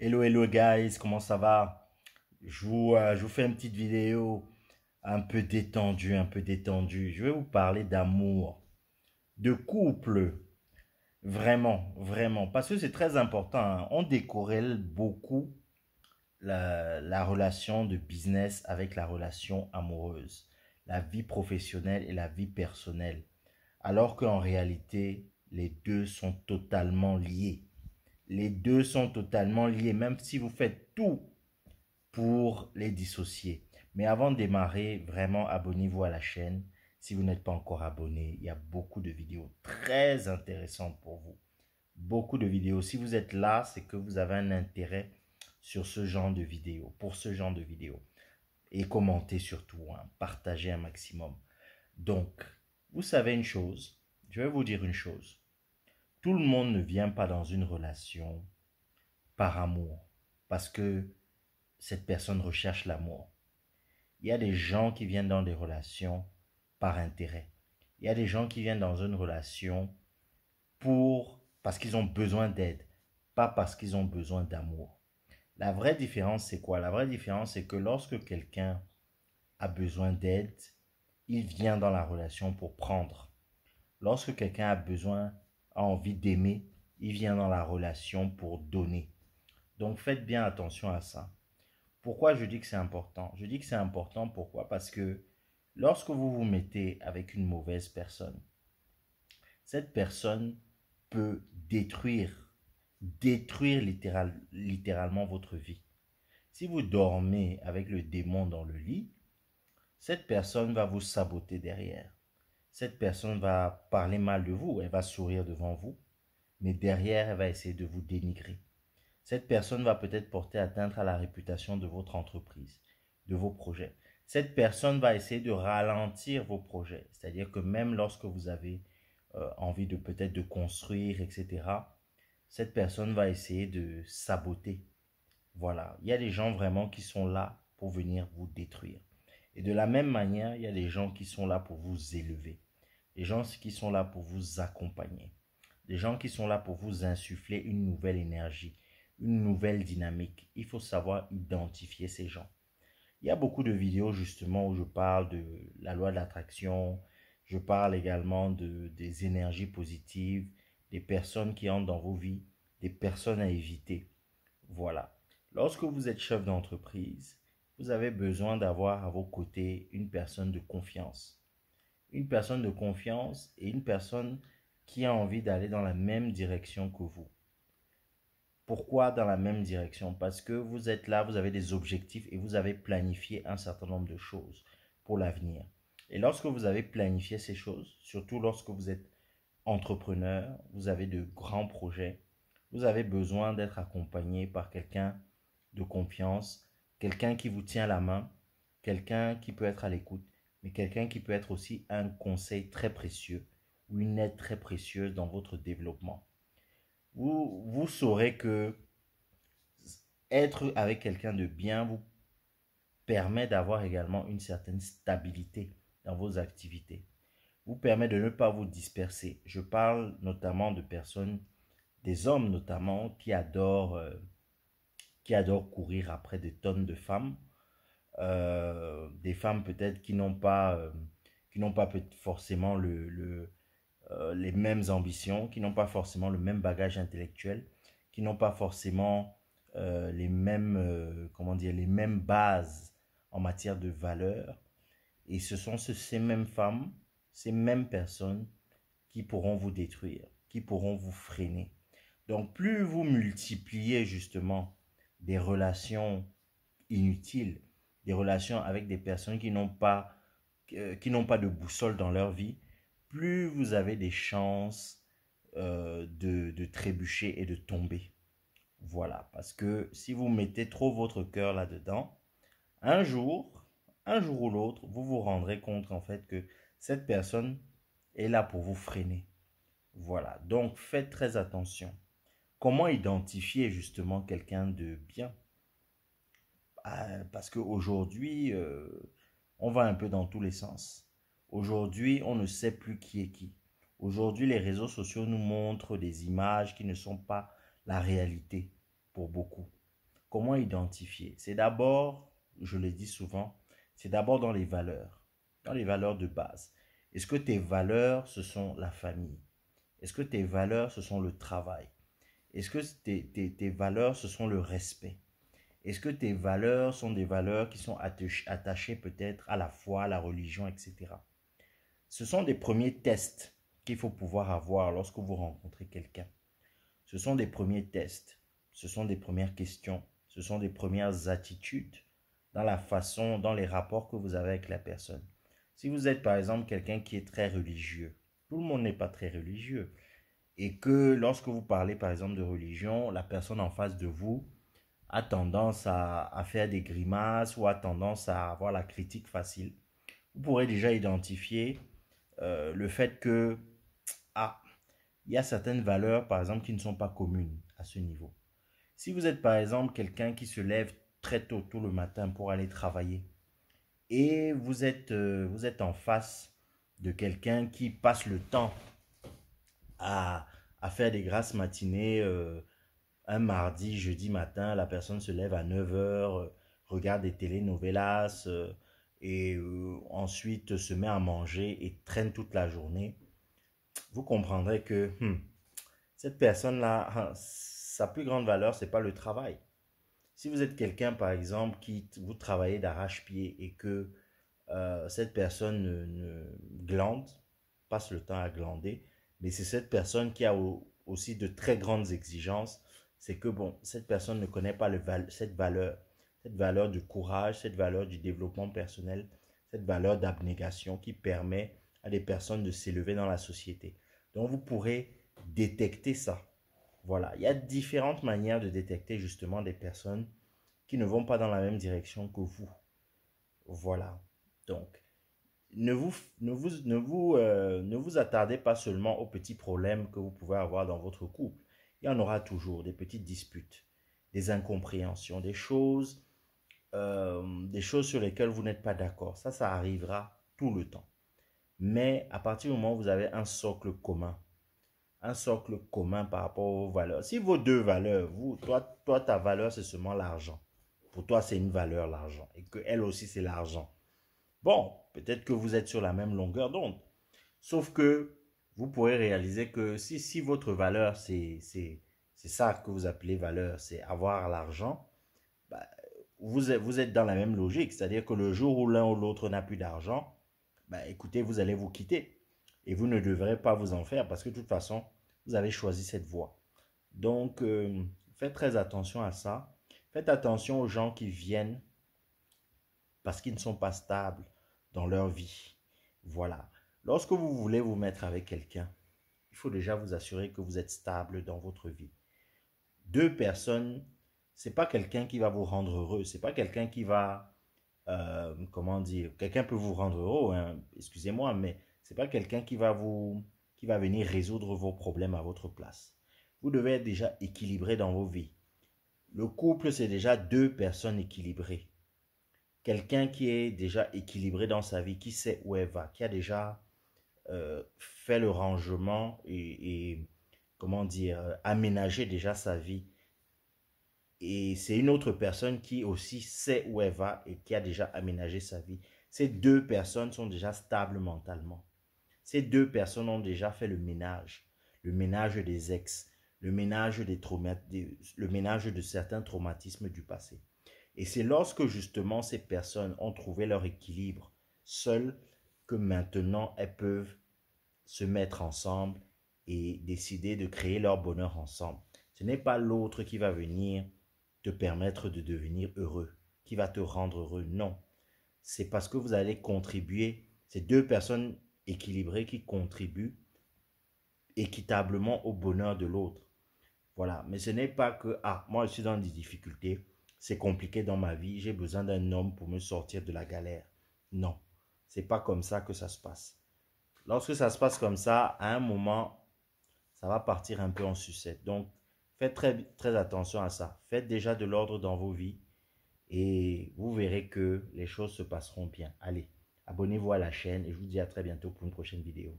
Hello, hello guys, comment ça va je vous, euh, je vous fais une petite vidéo un peu détendue, un peu détendue. Je vais vous parler d'amour, de couple. Vraiment, vraiment. Parce que c'est très important. Hein. On décorrèle beaucoup la relation de business avec la relation amoureuse, la vie professionnelle et la vie personnelle. Alors qu'en réalité, les deux sont totalement liés. Les deux sont totalement liés, même si vous faites tout pour les dissocier. Mais avant de démarrer, vraiment abonnez-vous à la chaîne. Si vous n'êtes pas encore abonné, il y a beaucoup de vidéos très intéressantes pour vous. Beaucoup de vidéos. Si vous êtes là, c'est que vous avez un intérêt sur ce genre de vidéos, pour ce genre de vidéos. Et commentez surtout, hein. partagez un maximum. Donc, vous savez une chose, je vais vous dire une chose. Tout le monde ne vient pas dans une relation par amour, parce que cette personne recherche l'amour. Il y a des gens qui viennent dans des relations par intérêt. Il y a des gens qui viennent dans une relation pour parce qu'ils ont besoin d'aide, pas parce qu'ils ont besoin d'amour. La vraie différence c'est quoi La vraie différence c'est que lorsque quelqu'un a besoin d'aide, il vient dans la relation pour prendre. Lorsque quelqu'un a besoin envie d'aimer, il vient dans la relation pour donner. Donc faites bien attention à ça. Pourquoi je dis que c'est important Je dis que c'est important pourquoi Parce que lorsque vous vous mettez avec une mauvaise personne, cette personne peut détruire, détruire littéralement votre vie. Si vous dormez avec le démon dans le lit, cette personne va vous saboter derrière cette personne va parler mal de vous, elle va sourire devant vous, mais derrière, elle va essayer de vous dénigrer. Cette personne va peut-être porter atteinte à la réputation de votre entreprise, de vos projets. Cette personne va essayer de ralentir vos projets, c'est-à-dire que même lorsque vous avez euh, envie de peut-être de construire, etc., cette personne va essayer de saboter. Voilà, il y a des gens vraiment qui sont là pour venir vous détruire. Et de la même manière, il y a des gens qui sont là pour vous élever des gens qui sont là pour vous accompagner, des gens qui sont là pour vous insuffler une nouvelle énergie, une nouvelle dynamique. Il faut savoir identifier ces gens. Il y a beaucoup de vidéos justement où je parle de la loi de l'attraction, je parle également de, des énergies positives, des personnes qui entrent dans vos vies, des personnes à éviter. Voilà. Lorsque vous êtes chef d'entreprise, vous avez besoin d'avoir à vos côtés une personne de confiance, une personne de confiance et une personne qui a envie d'aller dans la même direction que vous. Pourquoi dans la même direction Parce que vous êtes là, vous avez des objectifs et vous avez planifié un certain nombre de choses pour l'avenir. Et lorsque vous avez planifié ces choses, surtout lorsque vous êtes entrepreneur, vous avez de grands projets, vous avez besoin d'être accompagné par quelqu'un de confiance, quelqu'un qui vous tient la main, quelqu'un qui peut être à l'écoute mais quelqu'un qui peut être aussi un conseil très précieux ou une aide très précieuse dans votre développement. Vous, saurez que être avec quelqu'un de bien vous permet d'avoir également une certaine stabilité dans vos activités, vous permet de ne pas vous disperser. Je parle notamment de personnes, des hommes notamment, qui adorent, euh, qui adorent courir après des tonnes de femmes euh, des femmes peut-être qui n'ont pas, euh, qui n'ont pas forcément le, euh, les mêmes ambitions, qui n'ont pas forcément le même bagage intellectuel, qui n'ont pas forcément les mêmes, comment dire, les mêmes bases en matière de valeurs. Et ce sont ces mêmes femmes, ces mêmes personnes qui pourront vous détruire, qui pourront vous freiner. Donc plus vous multipliez justement des relations inutiles, des relations avec des personnes qui n'ont pas, euh, qui n'ont pas de boussole dans leur vie, plus vous avez des chances euh, de, de, trébucher et de tomber. Voilà, parce que si vous mettez trop votre cœur là-dedans, un jour, un jour ou l'autre, vous vous rendrez compte en fait que cette personne est là pour vous freiner. Voilà, donc faites très attention. Comment identifier justement quelqu'un de bien euh, parce qu'aujourd'hui, euh, on va un peu dans tous les sens. Aujourd'hui, on ne sait plus qui est qui. Aujourd'hui, les réseaux sociaux nous montrent des images qui ne sont pas la réalité pour beaucoup. Comment identifier C'est d'abord, je le dis souvent, c'est d'abord dans les valeurs, dans les valeurs de base. Est-ce que tes valeurs, ce sont la famille Est-ce que tes valeurs, ce sont le travail Est-ce que tes valeurs, ce sont le respect est-ce que tes valeurs sont des valeurs qui sont attachées peut-être à la foi, à la religion, etc. Ce sont des premiers tests qu'il faut pouvoir avoir lorsque vous rencontrez quelqu'un. Ce sont des premiers tests, ce sont des premières questions, ce sont des premières attitudes dans la façon, dans les rapports que vous avez avec la personne. Si vous êtes par exemple quelqu'un qui est très religieux, tout le monde n'est pas très religieux, et que lorsque vous parlez par exemple de religion, la personne en face de vous a tendance à, faire des grimaces ou a tendance à avoir la critique facile, vous pourrez déjà identifier euh, le fait que, ah, il y a certaines valeurs, par exemple, qui ne sont pas communes à ce niveau. Si vous êtes, par exemple, quelqu'un qui se lève très tôt, tôt le matin pour aller travailler, et vous êtes, euh, vous êtes en face de quelqu'un qui passe le temps à, faire des grasses matinées, euh, un mardi, jeudi matin, la personne se lève à 9h, euh, regarde des telenovelas euh, et euh, ensuite se met à manger et traîne toute la journée, vous comprendrez que hmm, cette personne-là, ah, sa plus grande valeur, c'est pas le travail. Si vous êtes quelqu'un, par exemple, qui vous travaillez d'arrache-pied et que cette personne ne, glande, passe le temps à glander, mais c'est cette personne qui a aussi de très grandes exigences c'est que bon, cette personne ne connaît pas le cette valeur, cette valeur du courage, cette valeur du développement personnel, cette valeur d'abnégation qui permet à des personnes de s'élever dans la société. Donc vous pourrez détecter ça. Voilà, il y a différentes manières de détecter justement des personnes qui ne vont pas dans la même direction que vous. Voilà. Donc, ne vous, ne vous, euh, ne vous attardez pas seulement aux petits problèmes que vous pouvez avoir dans votre couple il y en aura toujours des petites disputes, des incompréhensions, des choses, euh, des choses sur lesquelles vous n'êtes pas d'accord. Ça, ça arrivera tout le temps. Mais à partir du moment où vous avez un socle commun, un socle commun par rapport aux valeurs. Si vos deux valeurs, vous, toi, toi ta valeur, c'est seulement l'argent. Pour toi, c'est une valeur, l'argent. Et que elle aussi, c'est l'argent. Bon, peut-être que vous êtes sur la même longueur d'onde. Sauf que vous pourrez réaliser que si, si votre valeur, c'est ça que vous appelez valeur, c'est avoir l'argent, bah, vous, êtes dans la même logique. C'est-à-dire que le jour où l'un ou l'autre n'a plus d'argent, bah, écoutez, vous allez vous quitter. Et vous ne devrez pas vous en faire parce que de toute façon, vous avez choisi cette voie. Donc, euh, faites très attention à ça. Faites attention aux gens qui viennent parce qu'ils ne sont pas stables dans leur vie. Voilà. Lorsque vous voulez vous mettre avec quelqu'un, il faut déjà vous assurer que vous êtes stable dans votre vie. Deux personnes, c'est pas quelqu'un qui va vous rendre heureux, c'est pas quelqu'un qui va, euh, comment dire, quelqu'un peut vous rendre heureux, hein, excusez-moi, mais c'est pas quelqu'un qui va vous, qui va venir résoudre vos problèmes à votre place. Vous devez être déjà équilibré dans vos vies. Le couple, c'est déjà deux personnes équilibrées. Quelqu'un qui est déjà équilibré dans sa vie, qui sait où elle va, qui a déjà euh, fait le rangement et, comment dire, aménager déjà sa vie. Et c'est une autre personne qui aussi sait où elle va et qui a déjà aménagé sa vie. Ces deux personnes sont déjà stables mentalement. Ces deux personnes ont déjà fait le ménage, le ménage des ex, le ménage, des le ménage de certains traumatismes du passé. Et c'est lorsque justement ces personnes ont trouvé leur équilibre seules que maintenant elles peuvent se mettre ensemble et décider de créer leur bonheur ensemble. Ce n'est pas l'autre qui va venir te permettre de devenir heureux, qui va te rendre heureux. Non. C'est parce que vous allez contribuer, ces deux personnes équilibrées qui contribuent équitablement au bonheur de l'autre. Voilà. Mais ce n'est pas que, ah, moi je suis dans des difficultés, c'est compliqué dans ma vie, j'ai besoin d'un homme pour me sortir de la galère. Non. C'est pas comme ça que ça se passe lorsque ça se passe comme ça, à un moment, ça va partir un peu en sucette. Donc, faites très, très attention à ça. Faites déjà de l'ordre dans vos vies et vous verrez que les choses se passeront bien. Allez, abonnez-vous à la chaîne et je vous dis à très bientôt pour une prochaine vidéo.